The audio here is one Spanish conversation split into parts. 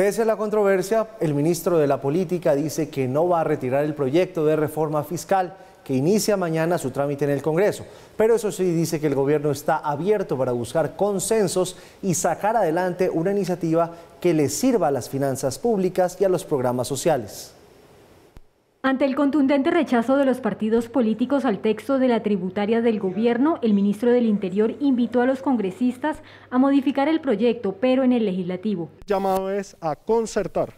Pese a la controversia, el ministro de la Política dice que no va a retirar el proyecto de reforma fiscal que inicia mañana su trámite en el Congreso. Pero eso sí dice que el gobierno está abierto para buscar consensos y sacar adelante una iniciativa que le sirva a las finanzas públicas y a los programas sociales. Ante el contundente rechazo de los partidos políticos al texto de la tributaria del gobierno, el ministro del Interior invitó a los congresistas a modificar el proyecto, pero en el legislativo. llamado es a concertar,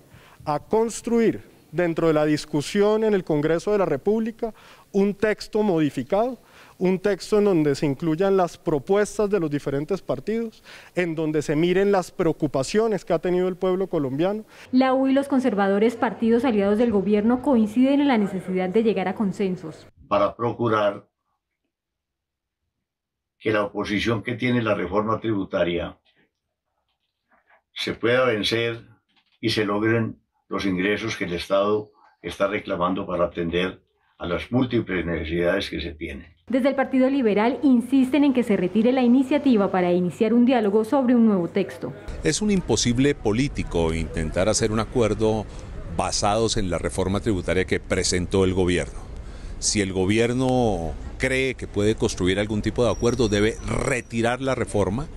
a construir dentro de la discusión en el Congreso de la República un texto modificado, un texto en donde se incluyan las propuestas de los diferentes partidos, en donde se miren las preocupaciones que ha tenido el pueblo colombiano. La U y los conservadores partidos aliados del gobierno coinciden en la necesidad de llegar a consensos. Para procurar que la oposición que tiene la reforma tributaria se pueda vencer y se logren los ingresos que el Estado está reclamando para atender a las múltiples necesidades que se tienen. Desde el Partido Liberal insisten en que se retire la iniciativa para iniciar un diálogo sobre un nuevo texto. Es un imposible político intentar hacer un acuerdo basados en la reforma tributaria que presentó el gobierno. Si el gobierno cree que puede construir algún tipo de acuerdo, debe retirar la reforma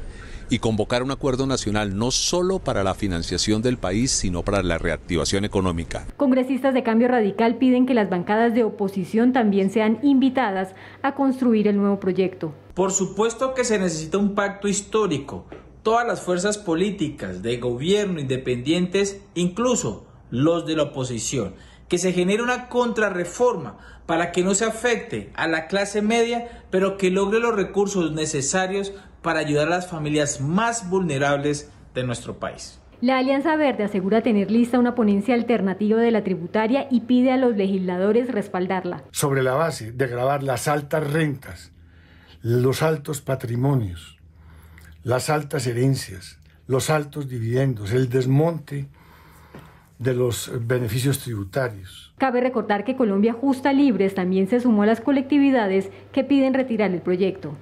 y convocar un acuerdo nacional no solo para la financiación del país, sino para la reactivación económica. Congresistas de Cambio Radical piden que las bancadas de oposición también sean invitadas a construir el nuevo proyecto. Por supuesto que se necesita un pacto histórico. Todas las fuerzas políticas, de gobierno, independientes, incluso los de la oposición, que se genere una contrarreforma para que no se afecte a la clase media, pero que logre los recursos necesarios para ayudar a las familias más vulnerables de nuestro país. La Alianza Verde asegura tener lista una ponencia alternativa de la tributaria y pide a los legisladores respaldarla. Sobre la base de grabar las altas rentas, los altos patrimonios, las altas herencias, los altos dividendos, el desmonte de los beneficios tributarios. Cabe recordar que Colombia Justa Libres también se sumó a las colectividades que piden retirar el proyecto.